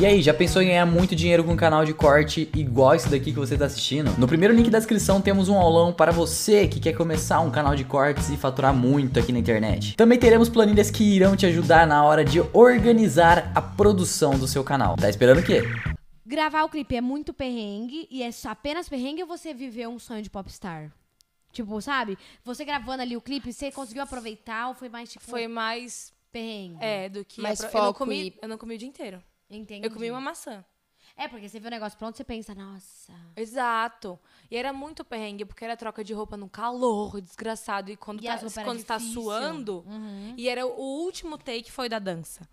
E aí, já pensou em ganhar muito dinheiro com um canal de corte igual esse daqui que você está assistindo? No primeiro link da descrição temos um aulão para você que quer começar um canal de cortes e faturar muito aqui na internet. Também teremos planilhas que irão te ajudar na hora de organizar a produção do seu canal. Tá esperando o quê? Gravar o clipe é muito perrengue e é apenas perrengue ou você viveu um sonho de popstar? Tipo, sabe? Você gravando ali o clipe, você conseguiu aproveitar ou foi mais tipo. Foi mais perrengue. É, do que. Mais eu, foco eu não comi, e... eu não comi o dia inteiro. Entendi. Eu comi uma maçã. É, porque você vê o negócio pronto, você pensa, nossa. Exato. E era muito perrengue, porque era troca de roupa no calor, desgraçado. E quando, e tá, quando tá suando. Uhum. E era o último take foi da dança.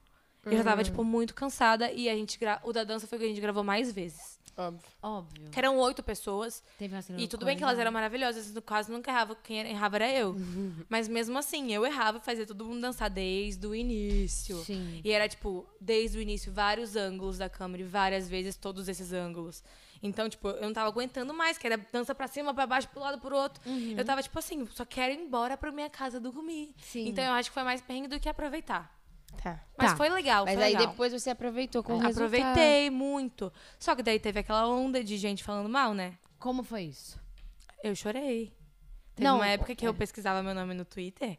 Eu já tava, uhum. tipo, muito cansada. E a gente gra... o da dança foi o que a gente gravou mais vezes. Óbvio. Óbvio. Que eram oito pessoas. Teve uma e tudo bem que elas eram maravilhosas, no caso nunca errava, quem errava era eu. Mas mesmo assim, eu errava fazer todo mundo dançar desde o início. Sim. E era tipo, desde o início, vários ângulos da câmera, e várias vezes todos esses ângulos. Então, tipo, eu não tava aguentando mais, que era dança pra cima, pra baixo, pro lado, pro outro. Uhum. Eu tava, tipo assim, só quero ir embora pra minha casa dormir. Sim. Então eu acho que foi mais perrengue do que aproveitar. Tá. Mas tá. foi legal. Mas foi aí legal. depois você aproveitou com o Aproveitei muito. Só que daí teve aquela onda de gente falando mal, né? Como foi isso? Eu chorei. Teve não, uma época que eu é. pesquisava meu nome no Twitter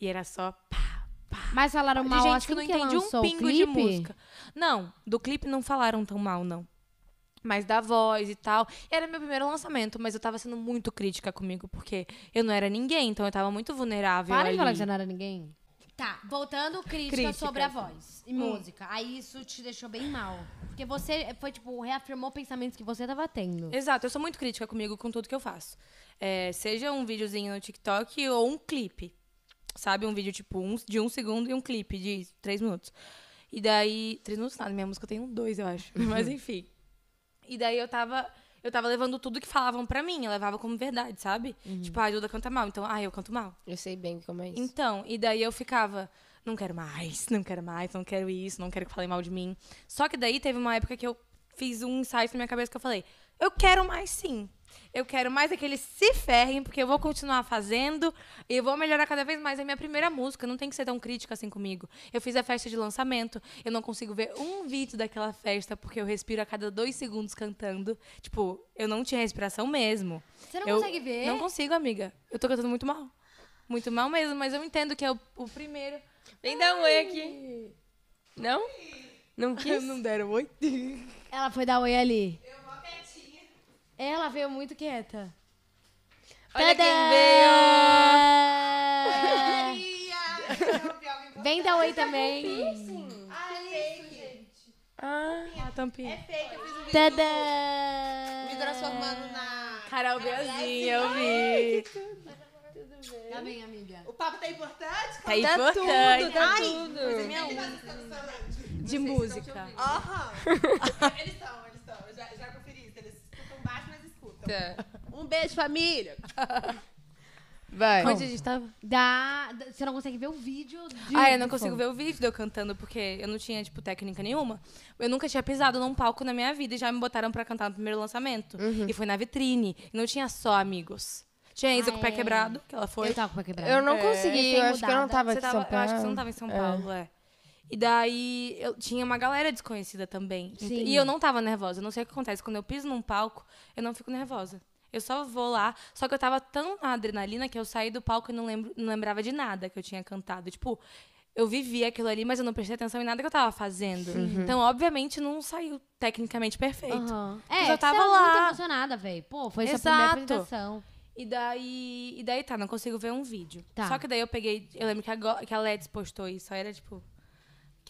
e era só pá, pá. Mas falaram mal de gente assim que não entende um pingo de música. Não, do clipe não falaram tão mal, não. Mas da voz e tal. Era meu primeiro lançamento, mas eu tava sendo muito crítica comigo, porque eu não era ninguém, então eu tava muito vulnerável. Para ali. de falar que você não era ninguém. Tá, voltando crítica, crítica. sobre a voz e hum. música. Aí isso te deixou bem mal. Porque você foi, tipo, reafirmou pensamentos que você tava tendo. Exato, eu sou muito crítica comigo com tudo que eu faço. É, seja um videozinho no TikTok ou um clipe. Sabe? Um vídeo, tipo, um, de um segundo e um clipe de três minutos. E daí. Três minutos nada, minha música tem um dois, eu acho. Mas enfim. E daí eu tava eu tava levando tudo que falavam pra mim. Eu levava como verdade, sabe? Uhum. Tipo, a Duda canta mal. Então, ah, eu canto mal. Eu sei bem como é isso. Então, e daí eu ficava não quero mais, não quero mais, não quero isso, não quero que falem mal de mim. Só que daí teve uma época que eu fiz um insight na minha cabeça que eu falei, eu quero mais sim. Eu quero mais é que eles se ferrem, porque eu vou continuar fazendo e eu vou melhorar cada vez mais. a minha primeira música, não tem que ser tão crítica assim comigo. Eu fiz a festa de lançamento, eu não consigo ver um vídeo daquela festa, porque eu respiro a cada dois segundos cantando. Tipo, eu não tinha respiração mesmo. Você não eu consegue ver? Não consigo, amiga. Eu tô cantando muito mal. Muito mal mesmo, mas eu entendo que é o, o primeiro. Vem dar um oi aqui. Não? Não quis? não deram oi? Ela foi dar oi ali. Eu ela veio muito quieta. Olha Tadá! quem veio! Maria! Vem da Oi também. Ah, é, é fake, gente. Ah, a tampinha. É fake, eu fiz um vídeo. Tadã! Me transformando na. Carol Belzinha, eu vi. Tudo bem. Tá bem, amiga. O papo tá importante? Tá, importante. tá importante. Tá tudo, tá Ai, tudo. Mas é minha de música. Aham. Eles são, eles Eita. Um beijo, família. Vai. Onde a gente tava? Da, da- você não consegue ver o vídeo de. Ah, eu não consigo ver o vídeo de eu cantando, porque eu não tinha, tipo, técnica nenhuma. Eu nunca tinha pisado num palco na minha vida e já me botaram pra cantar no primeiro lançamento. Uhum. E foi na vitrine. E não tinha só amigos. Tinha a Isa Ah, com o pé ah, é. quebrado, que ela foi. Eu tava com o pé quebrado. Eu não é, consegui, eu acho que eu não tava Você em São Paulo. eu Paulo. acho que você não tava em São Paulo, é. é. E daí eu tinha uma galera desconhecida também. Sim. E eu não tava nervosa. Eu não sei o que acontece. Quando eu piso num palco, eu não fico nervosa. Eu só vou lá. Só que eu tava tão na adrenalina que eu saí do palco e não, lembro, não lembrava de nada que eu tinha cantado. Tipo, eu vivi aquilo ali, mas eu não prestei atenção em nada que eu tava fazendo. Uhum. Então, obviamente, não saiu tecnicamente perfeito. Uhum. É, mas eu é tava você lá. emocionada, velho. Pô, foi Exato. sua primeira apresentação. E daí, e daí tá, não consigo ver um vídeo. Tá. Só que daí eu peguei, eu lembro que a, que a Leds postou isso, aí era tipo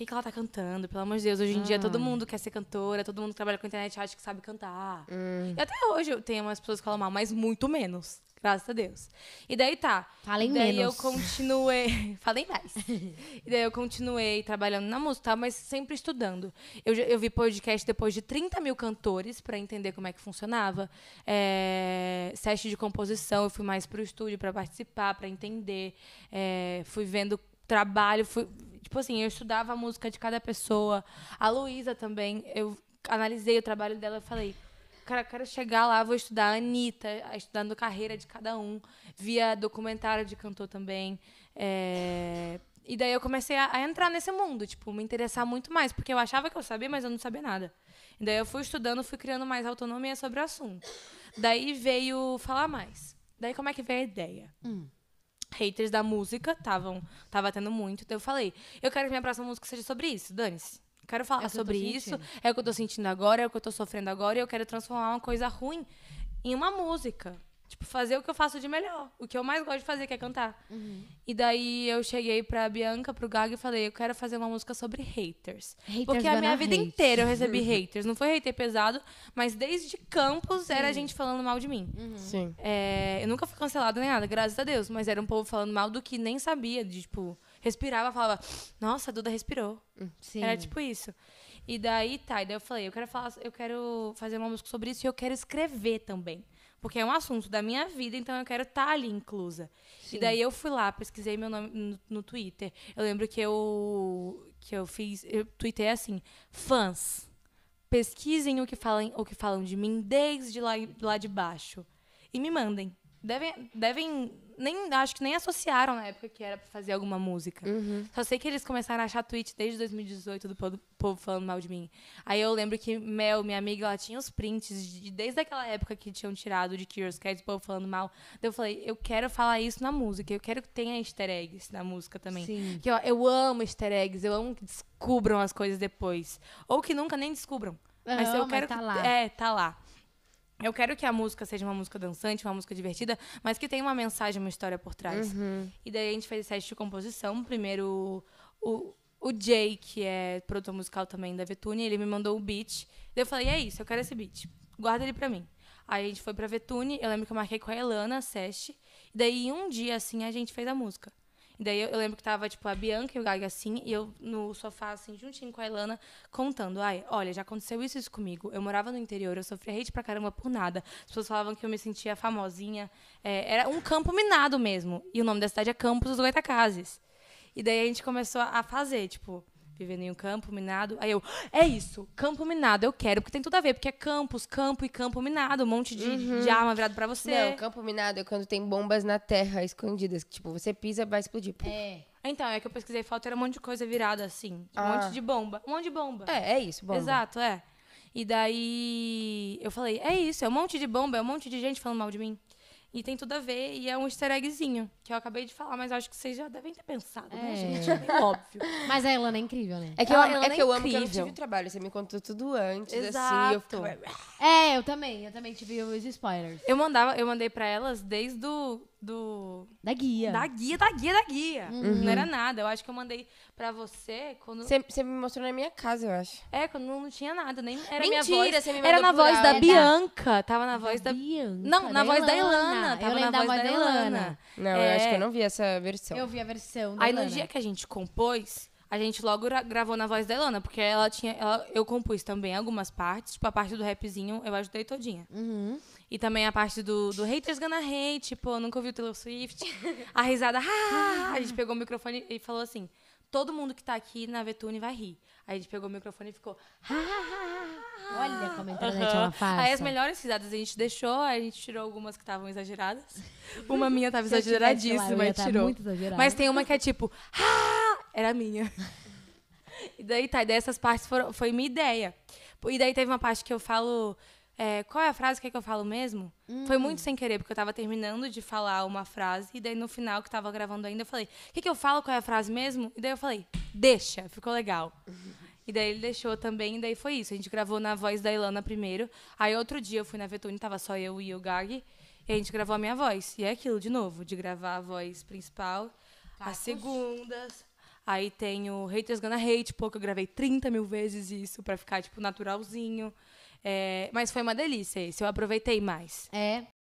que, que ela tá cantando? Pelo amor de Deus, hoje em ah. dia todo ah. mundo quer ser cantora, todo mundo que trabalha com internet acha que sabe cantar. Hum. E até hoje eu tenho umas pessoas que falam mal, mas muito menos. Graças a Deus. E daí tá. Falem e daí menos. eu continuei. Falem mais. e daí eu continuei trabalhando na música, mas sempre estudando. Eu, eu vi podcast depois de 30 mil cantores para entender como é que funcionava. É, de composição, eu fui mais pro estúdio para participar, para entender. É, fui vendo trabalho. Fui, tipo assim, eu estudava a música de cada pessoa. A Luísa também, eu analisei o trabalho dela e falei. Cara, quero chegar lá, vou estudar a Anitta, estudando carreira de cada um. Via documentário de cantor também. É, e daí eu comecei a, a, entrar nesse mundo, tipo, me interessar muito mais, porque eu achava que eu sabia, mas eu não sabia nada. E daí eu fui estudando, fui criando mais autonomia sobre o assunto. Daí veio falar mais. Daí como é que veio a ideia? Hum haters da música, tavam, tava tendo muito. Então eu falei, eu quero que minha próxima música seja sobre isso, dane-se. Quero falar é sobre isso, é o que eu tô sentindo agora, é o que eu tô sofrendo agora, e eu quero transformar uma coisa ruim em uma música. Tipo, fazer o que eu faço de melhor. O que eu mais gosto de fazer, que é cantar. Uhum. E daí eu cheguei pra Bianca, pro Gaga, e falei, eu quero fazer uma música sobre haters. haters Porque a minha vida hate. inteira eu recebi haters. Não foi hater pesado, mas desde campos era a gente falando mal de mim. Uhum. Sim. É, eu nunca fui cancelada nem nada, graças a Deus. Mas era um povo falando mal do que nem sabia. De, tipo, respirava, falava, nossa, a Duda respirou. Sim. Era tipo isso. E daí, tá, e daí eu falei, eu quero falar, eu quero fazer uma música sobre isso e eu quero escrever também. Porque é um assunto da minha vida, então eu quero estar tá ali inclusa. Sim. E daí eu fui lá, pesquisei meu nome no, no, Twitter. Eu lembro que eu que eu fiz, eu tuitei assim: "Fãs, pesquisem o que falam, o que falam de mim desde lá, lá de baixo e me mandem. Devem devem nem acho que nem associaram na época que era pra fazer alguma música. Uhum. Só sei que eles começaram a achar tweet desde 2018 do povo falando mal de mim. Aí eu lembro que Mel, minha amiga, ela tinha os prints de, desde aquela época que tinham tirado de Curious Cats, o povo falando mal. Daí eu falei, eu quero falar isso na música, eu quero que tenha easter eggs na música também. Sim. Que eu, eu amo easter eggs, eu amo que descubram as coisas depois. Ou que nunca nem descubram. mas eu quero tá que, lá. É, tá lá. Eu quero que a música seja uma música dançante, uma música divertida, mas que tenha uma mensagem, uma história por trás. Uhum. E daí a gente fez esse teste de composição. Primeiro, o, o Jay, que é produtor musical também da Vetune, ele me mandou o beat. Daí eu falei, é isso, eu quero esse beat. Guarda ele pra mim. Aí a gente foi pra Vetune, eu lembro que eu marquei com a Elana, a Sesh. E daí, um dia, assim, a gente fez a música daí eu, eu, lembro que tava, tipo, a Bianca e o Gaga assim, e eu no sofá, assim, juntinho com a Ilana, contando. Ai, olha, já aconteceu isso isso comigo. Eu morava no interior, eu sofria hate pra caramba por nada. As pessoas falavam que eu me sentia famosinha. É, era um campo minado mesmo. E o nome da cidade é Campos dos Goitacazes. E daí a gente começou a fazer, tipo, vivendo em um campo minado. Aí eu, é isso, campo minado, eu quero, porque tem tudo a ver, porque é campos, campo e campo minado, um monte de, uhum. de arma virado para você. Não, campo minado é quando tem bombas na terra escondidas, que tipo, você pisa, vai explodir. Pum. É. Então, é que eu pesquisei falta era um monte de coisa virada assim, ah. um monte de bomba, um monte de bomba. É, é isso, bomba. Exato, é. E daí eu falei, é isso, é um monte de bomba, é um monte de gente falando mal de mim. E tem tudo a ver, e é um easter eggzinho, que eu acabei de falar, mas acho que vocês já devem ter pensado, né, é. né, gente? É óbvio. Mas a Elana é incrível, né? É que eu, é, é que eu amo que eu não tive trabalho, você me contou tudo antes, assim, Exato. assim, eu É, eu também, eu também tive os spoilers. Eu mandava, eu mandei pra elas desde o do. Da guia. Da guia, da guia, da guia. Uhum. Não era uhum. nada. Eu acho que eu mandei pra você quando. Você me mostrou na minha casa, eu acho. É, quando não, tinha nada. Nem era Mentira, minha voz. Você me era na voz da Bianca. Tava na voz da. Bianca. Não, na voz da Elana Tava na voz da, Elana Não, eu é. acho que eu não vi essa versão. Eu vi a versão. Aí no dia que a gente compôs. A gente logo gravou na voz da Elana porque ela tinha. Ela, eu compus também algumas partes, tipo a parte do rapzinho eu ajudei todinha. Uhum. E também a parte do, do Haters Gonna Hate, pô, tipo, nunca ouviu Taylor Swift. A risada, ah! a gente pegou o microfone e falou assim, todo mundo que tá aqui na Vetune vai rir. Aí a gente pegou o microfone e ficou, ah! Olha como a internet uhum. é uma farsa. Aí as melhores risadas a gente deixou, a gente tirou algumas que estavam exageradas. Uma minha tava exageradíssima e tá tirou. Mas tem uma que é tipo, ah! Era minha. E daí, tá, e dessas partes foram, foi minha ideia. E daí teve uma parte que eu falo é, qual é a frase que, é que eu falo mesmo? Foi hum. muito sem querer, porque eu tava terminando de falar uma frase, e daí no final que tava gravando ainda, eu falei, o que, que eu falo, qual é a frase mesmo? E daí eu falei, deixa, ficou legal. Uhum. E daí ele deixou também, e daí foi isso. A gente gravou na voz da Ilana primeiro. Aí outro dia eu fui na Vetune, tava só eu e o Gag, e a gente gravou a minha voz. E é aquilo, de novo, de gravar a voz principal, as segundas. Aí tem o Haters Gonna Hate, pô, que eu gravei 30 mil vezes isso, pra ficar, tipo, naturalzinho. É, mas foi uma delícia esse, eu aproveitei mais. É,